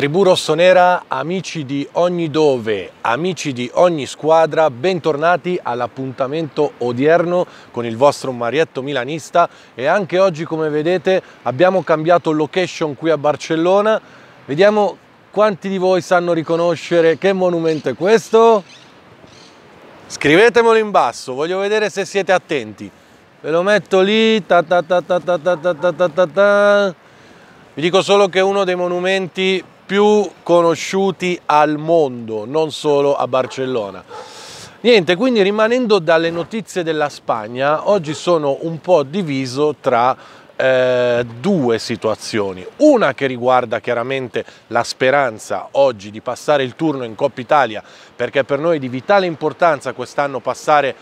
Tribù Rossonera, amici di ogni dove, amici di ogni squadra, bentornati all'appuntamento odierno con il vostro Marietto Milanista e anche oggi come vedete abbiamo cambiato location qui a Barcellona, vediamo quanti di voi sanno riconoscere che monumento è questo? Scrivetemelo in basso, voglio vedere se siete attenti, ve lo metto lì, ta ta ta ta ta ta ta ta ta ta ta vi dico solo che è uno dei monumenti più conosciuti al mondo, non solo a Barcellona. Niente, quindi rimanendo dalle notizie della Spagna, oggi sono un po' diviso tra eh, due situazioni. Una che riguarda chiaramente la speranza oggi di passare il turno in Coppa Italia, perché per noi è di vitale importanza quest'anno passare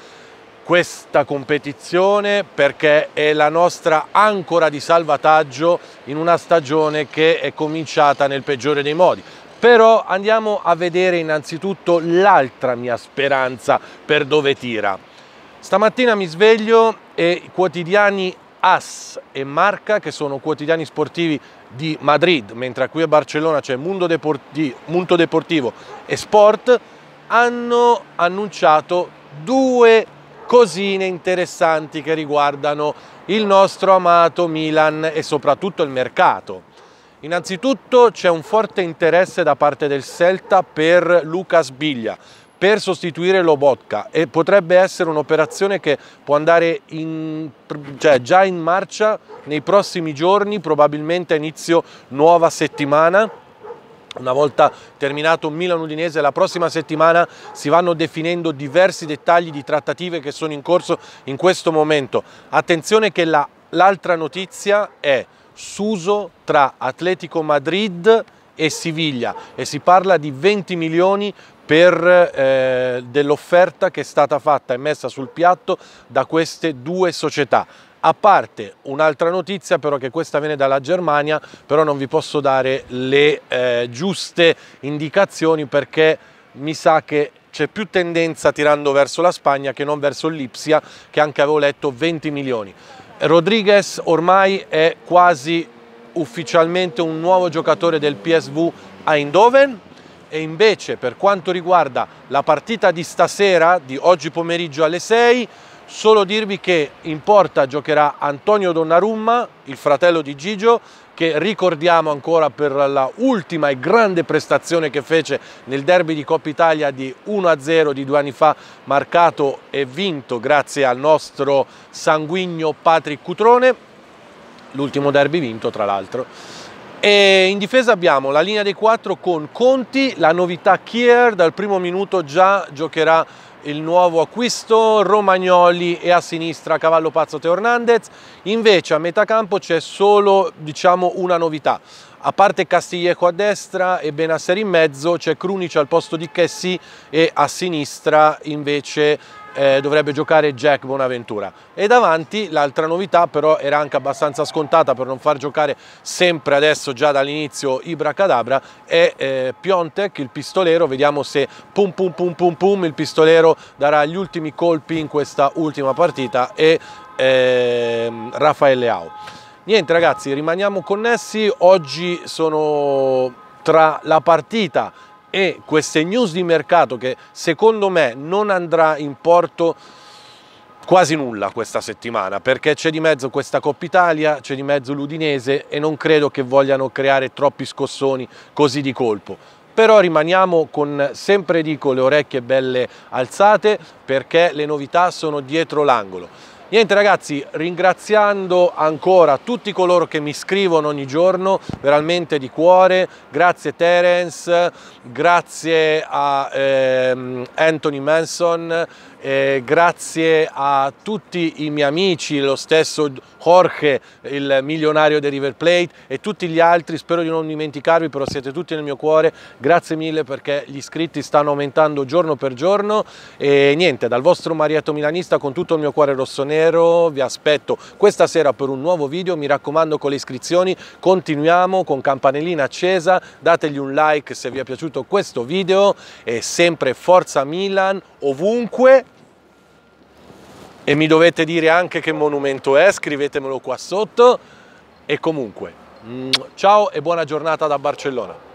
questa competizione perché è la nostra ancora di salvataggio in una stagione che è cominciata nel peggiore dei modi. Però andiamo a vedere innanzitutto l'altra mia speranza per dove tira. Stamattina mi sveglio e i quotidiani AS e Marca, che sono quotidiani sportivi di Madrid, mentre qui a Barcellona c'è Mundo Deportivo, Mundo Deportivo e Sport, hanno annunciato due cosine interessanti che riguardano il nostro amato Milan e soprattutto il mercato. Innanzitutto c'è un forte interesse da parte del Celta per Lucas Biglia, per sostituire Lobotka e potrebbe essere un'operazione che può andare in, cioè già in marcia nei prossimi giorni, probabilmente a inizio nuova settimana una volta terminato Milan-Udinese, la prossima settimana si vanno definendo diversi dettagli di trattative che sono in corso in questo momento. Attenzione che l'altra la, notizia è Suso tra Atletico Madrid e Siviglia e si parla di 20 milioni per eh, dell'offerta che è stata fatta e messa sul piatto da queste due società. A parte un'altra notizia però che questa viene dalla Germania, però non vi posso dare le eh, giuste indicazioni perché mi sa che c'è più tendenza tirando verso la Spagna che non verso l'Ipsia che anche avevo letto 20 milioni. Rodriguez ormai è quasi ufficialmente un nuovo giocatore del PSV a Eindhoven e invece per quanto riguarda la partita di stasera, di oggi pomeriggio alle 6, solo dirvi che in porta giocherà Antonio Donnarumma, il fratello di Gigio, che ricordiamo ancora per la ultima e grande prestazione che fece nel derby di Coppa Italia di 1-0 di due anni fa, marcato e vinto grazie al nostro sanguigno Patrick Cutrone, l'ultimo derby vinto tra l'altro. E in difesa abbiamo la linea dei quattro con Conti, la novità Kier, dal primo minuto già giocherà il nuovo acquisto, Romagnoli e a sinistra Cavallo Pazzo Teo Hernandez, invece a metà campo c'è solo diciamo, una novità, a parte Castiglieco a destra e Benasser in mezzo, c'è Krunic al posto di Chessi e a sinistra invece eh, dovrebbe giocare Jack Bonaventura e davanti l'altra novità però era anche abbastanza scontata per non far giocare sempre adesso già dall'inizio Ibra Cadabra è eh, Piontek il pistolero vediamo se pum pum pum pum pum il pistolero darà gli ultimi colpi in questa ultima partita e eh, Raffaele Au niente ragazzi rimaniamo connessi oggi sono tra la partita e queste news di mercato che secondo me non andrà in porto quasi nulla questa settimana perché c'è di mezzo questa Coppa Italia, c'è di mezzo l'Udinese e non credo che vogliano creare troppi scossoni così di colpo. Però rimaniamo con, sempre dico, le orecchie belle alzate perché le novità sono dietro l'angolo. Niente ragazzi, ringraziando ancora tutti coloro che mi scrivono ogni giorno, veramente di cuore, grazie Terence, grazie a ehm, Anthony Manson, eh, grazie a tutti i miei amici, lo stesso Jorge, il milionario di River Plate e tutti gli altri, spero di non dimenticarvi, però siete tutti nel mio cuore, grazie mille perché gli iscritti stanno aumentando giorno per giorno e niente, dal vostro Marietto Milanista con tutto il mio cuore rossonero vi aspetto questa sera per un nuovo video, mi raccomando con le iscrizioni continuiamo con campanellina accesa, dategli un like se vi è piaciuto questo video e sempre forza Milan ovunque e mi dovete dire anche che monumento è, scrivetemelo qua sotto e comunque mm, ciao e buona giornata da Barcellona.